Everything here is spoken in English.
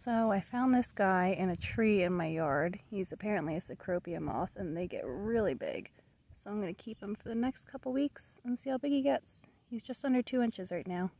So I found this guy in a tree in my yard. He's apparently a Cecropia moth and they get really big. So I'm going to keep him for the next couple weeks and see how big he gets. He's just under two inches right now.